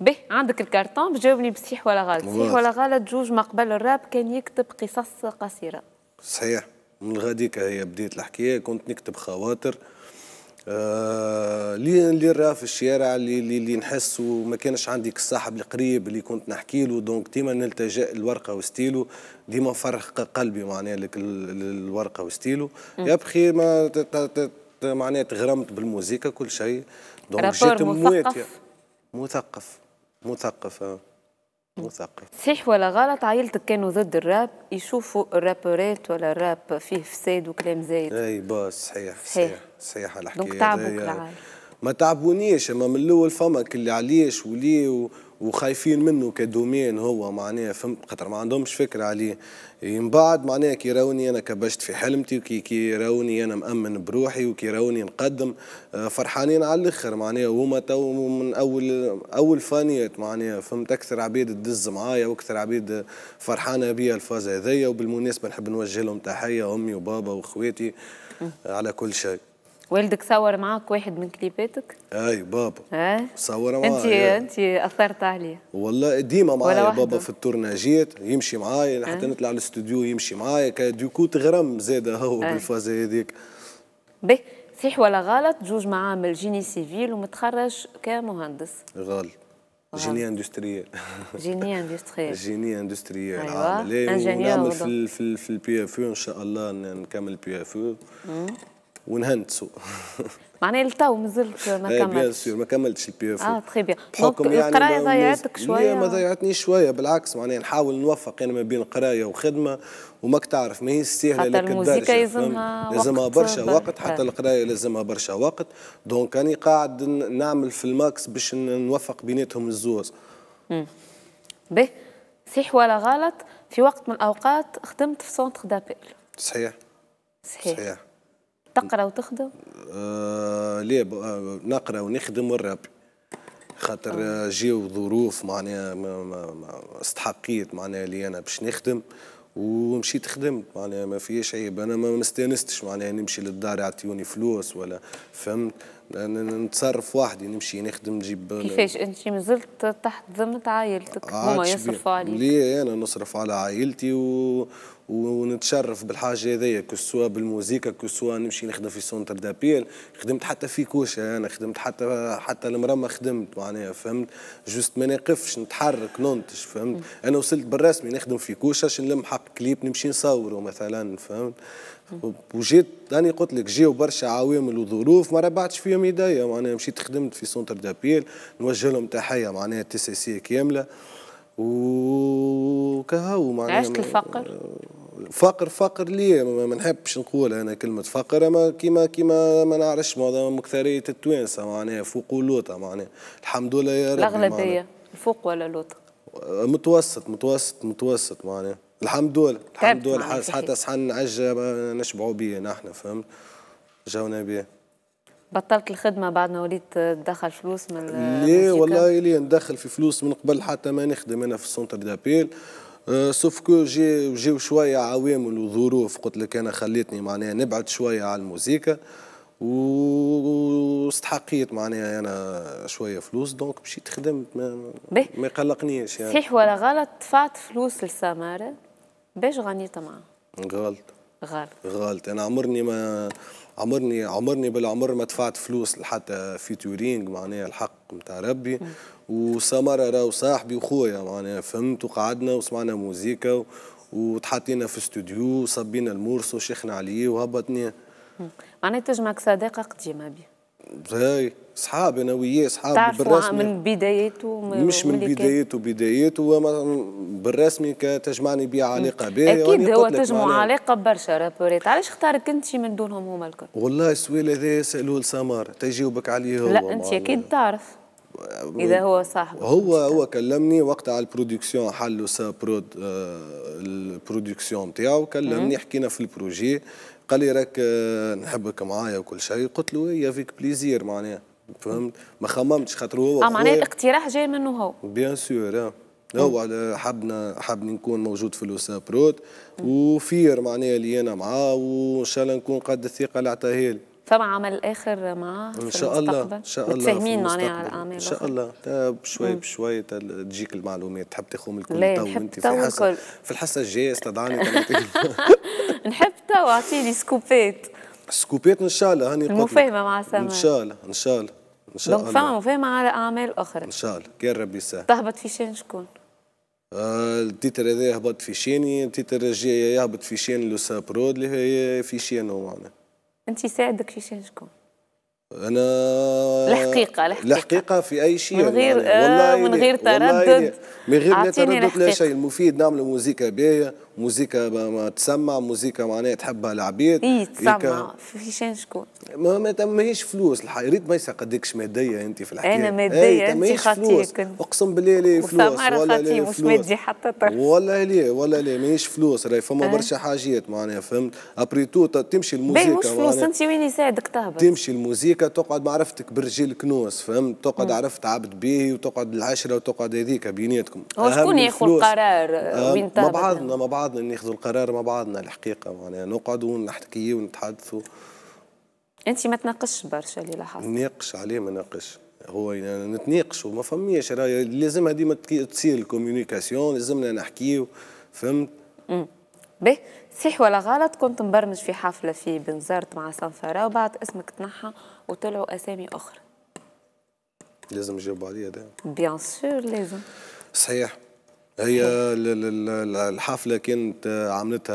به عندك الكارتون بجاوبني بصحيح ولا غلط صحيح ولا غلط جوج ما قبل الراب كان يكتب قصص قصيره صحيح من غاديك هي بديت الحكايه كنت نكتب خواطر آه اللي اللي راه في الشارع اللي اللي نحس وما كانش عندي الصاحب القريب اللي كنت نحكي له دونك ديما نلتجا الورقه وستيلو ديما نفرق قلبي معناها لك الورقه وستيلو يا بخي ما معناها تغرمت بالموزيكا كل شيء دونك جيت مثقف مثقف مثقفة مثقف صحيح ولا غلط عائلتك كانوا ضد الراب يشوفوا الرابرات ولا الراب فيه فساد وكلام زايد اي باس صحيح صحيح صحيح على الحكايه دونك تعبوك ما تعبونيش اما من الاول فما كل علاش وليه وخايفين منه كدومين هو معناها فهمت خاطر ما عندهمش فكره عليه من بعد معناها كي راوني انا كبشت في حلمتي وكي كي راوني انا مامن بروحي وكي راوني نقدم آه، فرحانين على الاخر معناها وهما تو من اول اول فانيات معناها فهمت اكثر عبيد تدز معايا واكثر عبيد فرحانه بيا الفاز هذيا وبالمناسبه نحب نوجه لهم تحيه امي وبابا واخواتي على كل شيء والدك صور معك واحد من كليباتك؟ اي بابا اه صور معايا انت انت اثرت عليه والله ديما معايا بابا في التورناجات يمشي معايا أه؟ حتى اه؟ نطلع الاستوديو يمشي معايا كديكو تغرم زاد هو اه؟ بالفازه هذيك به صحيح ولا غلط جوج معامل جيني سيفيل ومتخرج كمهندس غلط جيني اندستريال جيني اندستريال جيني أيوة. اندستريال عامل ايه ونعمل في في, في البي اف ان شاء الله نكمل البي اف ونهندسوا معناها لتو مازلت ما كملتش بيان سور ما كملتش البي اف اه تخي بيان بحكم يعني القرايه ضيعتك شويه ما ضيعتنيش شويه بالعكس معناها نحاول نوفق انا يعني ما بين قرايه وخدمه وماك تعرف ما هي سهله لك الموسيقى يلزمها لازمها برشا وقت حتى القرايه لازمها برشا وقت دونك اني قاعد نعمل في الماكس باش نوفق بيناتهم الزوز به صحيح ولا غلط في وقت من الاوقات خدمت في سونتر دابيل صحيح صحيح, صحيح. تقرا وتخدم؟ آه ليه آه، نقرا ونخدم ونربي خاطر آه، جاو ظروف معناها ما استحقيت معناها اللي انا باش نخدم ومشيت خدمت معناها ما فيش عيب انا ما مستانستش معناها نمشي للدار يعطيوني فلوس ولا فهمت نتصرف وحدي يعني نمشي نخدم يعني نجيب كيفاش انت مازلت تحت ذمه عائلتك آه، هما يصرفوا عليك ليه انا نصرف على عائلتي و... ونتشرف بالحاجه هذيا كسوا بالموزيكا كسوا نمشي نخدم في سونتر دابيل خدمت حتى في كوشه انا خدمت حتى حتى المرمى خدمت معناها فهمت جوست ما نقفش نتحرك ننتج فهمت انا وصلت بالرسمي نخدم في كوشه نلم حق كليب نمشي نصوره مثلا فهمت وجيت راني قلت لك جيو برشا عوامل وظروف ما ربعتش فيهم ايديا معناها مشيت خدمت في سونتر دابيل نوجه لهم تحيه معناها تي كامله وكهو معناها عشت الفقر فقر فقر ليه ما نحبش نقول انا كلمه فقر اما كيما كيما ما نعرفش مكثريه التوانسه معناها فوق ولوطه معناها الحمد لله يا رب الاغلبيه الفوق ولا لوطه متوسط متوسط متوسط معناها الحمد لله طيب، الحمد لله نعم، حتى صحن عجة نشبعوا به نحن فهمت جونا بيه بطلت الخدمة بعد ما وليت تدخل فلوس من ليه والله لي ندخل في فلوس من قبل حتى ما نخدم أنا في السونتر دابيل أه، سوف كو جي جيو شوية عوامل وظروف قلت لك أنا خليتني معناها نبعد شوية على الموسيقى واستحقيت معناها انا شويه فلوس دونك مشيت خدمت ما, ما يقلقنيش يعني صحيح ولا غلط دفعت فلوس لسماره باش غنيت معاه غلط غلط غلط انا عمرني ما عمرني عمرني بالعمر ما دفعت فلوس لحتى فيتورينغ معناها الحق نتاع ربي وسمرة راهو صاحبي وخويا معناها فهمت وقعدنا وسمعنا موزيكا وتحطينا في استوديو وصبينا المورس وشيخنا عليه وهبطني معناها تجمعك صداقه قديمه بيه هاي صحاب انا وياه صحاب بالرسمي من بداياته مش من بدايته بدايته هو بالرسمي تجمعني بيه علاقه باهيه اكيد هو تجمع علاقه برشا رابوريت علاش اختارك انت من دونهم هما الكل والله السؤال هذا سالوه لسمار تجاوبك عليه هو لا انت اكيد تعرف اذا هو صاحبك هو هو كلمني وقتها على البرودكسيون حلوا سا برود آه، البرودكسيون نتاعو كلمني حكينا في البروجي قال لي راك آه، نحبك معايا وكل شيء قلت له إيه، يا فيك بليزير معناها فهمت ما خممتش خاطر هو اه معناها الاقتراح جاي منه هو بيان سور اه هو حبنا حبني نكون موجود في لوسا برود وفير معناها اللي انا معاه وان شاء الله نكون قد الثقه اللي عطاها لي فما عمل اخر معاه ان شاء الله ان شاء الله متفاهمين معنا يعني على الاعمال ان شاء الله بشوي بشوي تجيك المعلومات تحب تخوم الكل تو انت في الحصه في الحصه الجايه استدعاني نحب تو اعطيني سكوبات سكوبات ان شاء الله هاني المفاهمه مع سامي ان شاء الله ان شاء الله ان شاء الله دونك فما مفاهمه على اعمال اخرى ان شاء الله كان ربي يسهل تهبط في شان شكون؟ آه، التيتر هذا يهبط في شاني التيتر الجاي يهبط في شان لوسا برود اللي هي في شانو معناها انت ساعدك شي شي شكون انا الحقيقه الحقيقه الحقيقه في اي شيء من يعني. غير يعني والله من يعني، غير يعني تردد من غير تردد لا شيء المفيد نعملوا موسيقى باهيه موسيقى ما تسمع موسيقى معناها تحبها العبيد اي تسمع إيكا. في شان شكون ما ما فلوس الحقيقه ريت ما يسقدكش ماديه انت في الحقيقه انا ماديه انت خاطيك اقسم بالله لي فلوس ولا لي مش مادي حتى طرف طيب. ولا لي ولا لي ماهيش فلوس راهي فما برشا حاجات معناها فهمت ابري تو تمشي الموسيقى مش فلوس انت وين يساعدك تهبط تمشي الموسيقى هذيك تقعد معرفتك برجيل كنوس فهمت تقعد عرفت عبد به وتقعد العشره وتقعد هذيك بيناتكم هو شكون ياخذ القرار وين مع بعضنا مع بعضنا ناخذ القرار مع بعضنا الحقيقه معناها نقعد ونحكي ونتحدثوا انت ما تناقش برشا اللي لاحظت ناقش عليه ما ناقش هو يعني وما ما فماش لازمها ديما تصير الكوميونيكاسيون لازمنا نحكيو فهمت به صحيح ولا غلط كنت مبرمج في حفله في بنزرت مع سنفرة وبعد اسمك تنحى وطلعوا اسامي اخرى لازم نجاوب عليها ده بيان سور لازم صحيح هي الحفلة كانت عملتها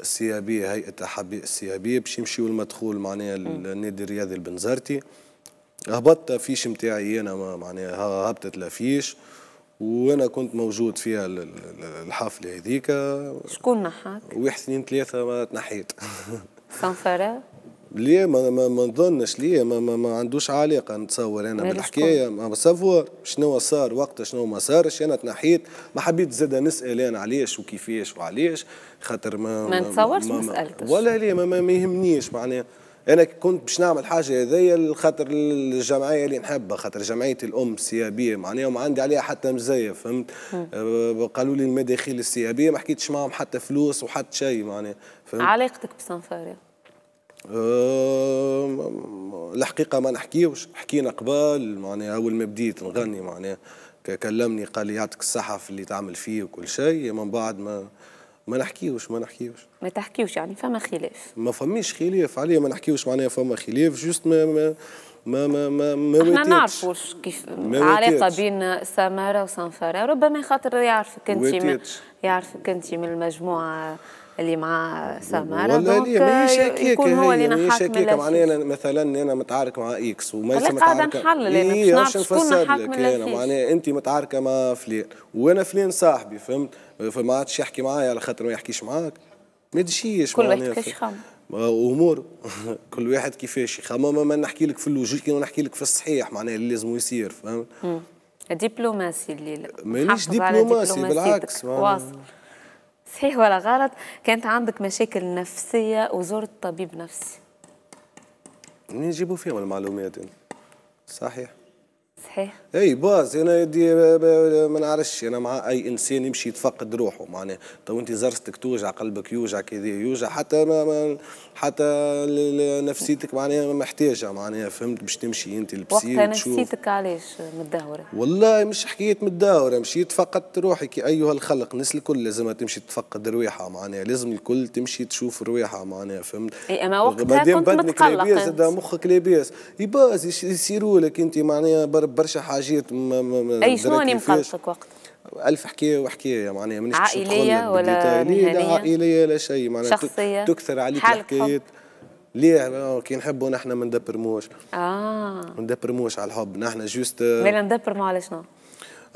السي بي هيئة أحباء السي بي باش يمشيو المدخول معناها النادي الرياضي البنزرتي هبطت فيش نتاعي أنا معناها هبطت لافيش وانا كنت موجود فيها الحفله هذيك شكون نحاك؟ واحد اثنين ثلاثه ما تنحيت سانفارا ليه ما ما, ما نظنش ليه ما, ما, ما عندوش علاقه نتصور انا بالحكايه ما بصفور شنو صار وقتها شنو ما صارش انا تنحيت ما حبيت زاد نسال انا علاش وكيفاش وعلاش خاطر ما ما نتصورش ما, ما, ما, ما ولا ليه ما, ما, ما يهمنيش معناها انا كنت باش نعمل حاجه هذيا خاطر الجمعيه اللي نحبها خاطر جمعيه الام السيابيه معناها وما عندي عليها حتى مزيه فهمت آه، قالوا لي المداخيل السيابيه ما حكيتش معهم حتى فلوس وحتى شيء معناها فهمت علاقتك بسانفاريا أه الحقيقه ما نحكيوش حكينا قبل معناها اول ما بديت نغني معناها كلمني قال لي يعطيك الصحه في اللي تعمل فيه وكل شيء من بعد ما ما نحكيوش ما نحكيوش ما تحكيوش يعني فما خلاف ما فماش خلاف عليه ما نحكيوش معناها فما خلاف جوست ما, ما ما ما ما ما احنا نعرفوش كيف العلاقه بين سماره وسنفره ربما خاطر يعرفك انت يعرفك انت من المجموعه اللي مع سماره ولا لا ما هيش هكاك ما هيش هكاك معناها انا مثلا انا متعارك مع اكس وما قاعده نحلل إيه، باش نعرف شكون لك انا معناها انت متعاركه مع فلان وانا فلان صاحبي فهمت فما عادش يحكي معايا على خاطر ما يحكيش معاك ما تجيش كل وقت كاش خام امور كل واحد كيفاش يخمم ما, نحكي لك في اللوجيك كي نحكي لك في الصحيح معناها اللي لازم يصير فهمت دبلوماسي اللي مانيش دبلوماسي بالعكس واصل صحيح ولا غلط كانت عندك مشاكل نفسيه وزرت طبيب نفسي منين نجيبوا فيهم المعلومات صحيح صحيح اي باز انا دي ما نعرفش انا مع اي انسان يمشي يتفقد روحه معناها تو انت زرستك توجع قلبك يوجع كذا يوجع حتى ما حتى نفسيتك معناها محتاجه معناها فهمت باش تمشي انت البسير وقتها نفسيتك علاش متدهوره؟ والله مش حكايه متدهوره مشيت فقدت روحي كي ايها الخلق الناس الكل لازمها تمشي تفقد رواحها معناها لازم الكل تمشي تشوف رواحها معناها فهمت؟ اي اما وقتها كنت متقلق لاباس مخك لاباس يباز يصيروا لك انت معناها برب برشا حاجات اي شنو مقلقك وقت ألف حكاية وحكاية معناها مانيش عائلية ولا مهنية لا عائلية لا شيء معناها شخصية تكثر عليك الحكايات ليه آه، كي نحبوا نحن ما ندبرموش اه ما ندبرموش على الحب نحن جوست مالا ندبرمو على شنو؟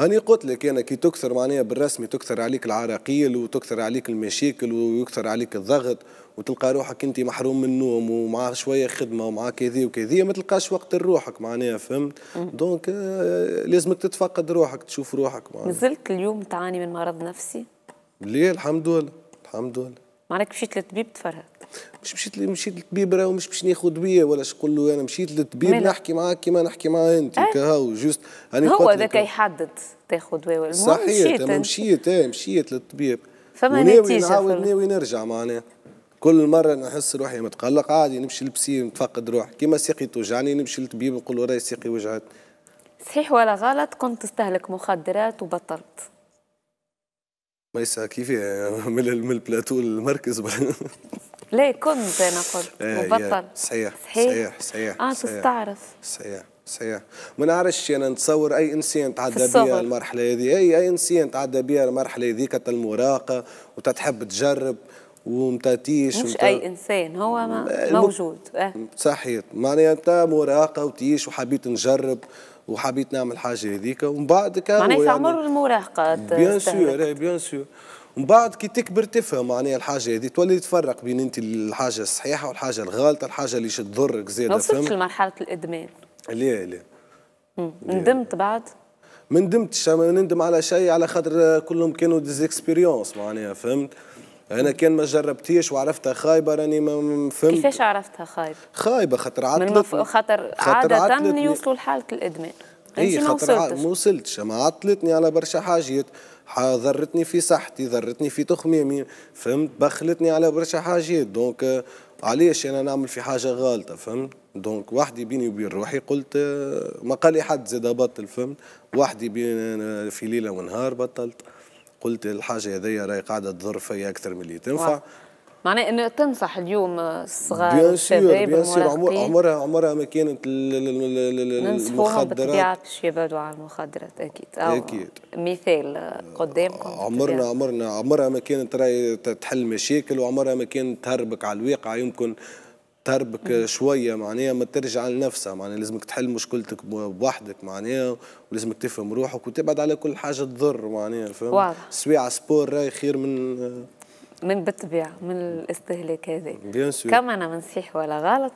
هاني قلت لك انا كي تكثر معناها بالرسمي تكثر عليك العراقيل وتكثر عليك المشاكل ويكثر عليك الضغط وتلقى روحك انت محروم من النوم ومع شويه خدمه ومع كذا وكذا ما تلقاش وقت لروحك معناها فهمت دونك آه، لازمك تتفقد روحك تشوف روحك معناها نزلت اليوم تعاني من مرض نفسي؟ ليه الحمد لله الحمد لله معناك مشيت للطبيب تفرهد مش مشيت مشيت للطبيب راهو مش باش ناخذ بيا ولا نقول له انا مشيت للطبيب نحكي معاك كيما نحكي معاه انت إيه. كهو جوست هو ذاك يحدد تاخذ ولا صحيح مشيت انا مشيت ايه مشيت للطبيب فما نتيجه نعاود ناوي نرجع معناها كل مره نحس روحي متقلق عادي نمشي لبسي نتفقد روحي كيما سيقي توجعني نمشي للطبيب نقول له راهي سيقي وجعت صحيح ولا غلط كنت تستهلك مخدرات وبطلت ميسا كيف من من البلاتو المركز ليه كنت انا قلت إيه، مبطل صحيح صحيح صحيح اه تستعرف صحيح صحيح ما نعرفش انا نتصور اي انسان تعدى بها المرحله هذه اي اي انسان تعدى بها المرحله هذيك المراهقه وتتحب تجرب ومتاتيش مش اي انسان هو ما موجود آه. صحيح معناها انت مراهقه وتيش وحبيت نجرب وحبيت نعمل حاجه هذيك ومن بعد معناها عمر يعني المراهقه بيان سور بيان سور ومن بعد كي تكبر تفهم معناها الحاجه هذه تولي تفرق بين انت الحاجه الصحيحه والحاجه الغالطه الحاجه اللي تضرك زاد ما وصلتش لمرحله الادمان لا لا ندمت بعد ما ندمتش نندم على شيء على خاطر كلهم كانوا ديزيكسبيريونس معناها فهمت انا كان ما جربتيش وعرفتها خايبه راني ما فهمت كيفاش عرفتها خايبه؟ خايبه خاطر عطلت مف... خاطر, خاطر عاده يوصلوا لحاله الادمان اي خاطر ما وصلتش, وصلتش. ما عطلتني على برشا حاجات ضرتني في صحتي ضرتني في تخمامي فهمت بخلتني على برشا حاجات دونك علاش انا نعمل في حاجه غلطه فهمت دونك وحدي بيني وبين روحي قلت ما قال لي حد زاد بطل فهمت وحدي بين في ليله ونهار بطلت قلت الحاجه هذيا راهي قاعده تضر فيا اكثر من اللي تنفع معناه انه تنصح اليوم الصغار بيان سور بيان سور عمرها عمرها ما كانت المخدرات بطبيعه يبعدوا على المخدرات اكيد أو اكيد مثال قدامكم آه، عمرنا عمرنا عمرها ما كانت راهي تحل مشاكل وعمرها ما كانت تهربك على الواقع يمكن تربك شويه معناها ما ترجع لنفسها معناها لازمك تحل مشكلتك بوحدك معناها ولازمك تفهم روحك وتبعد على كل حاجه تضر معناها فهمت سويعة سبور راي خير من من بالطبيعه من الاستهلاك هذا بيان كما انا منصحيح ولا غلط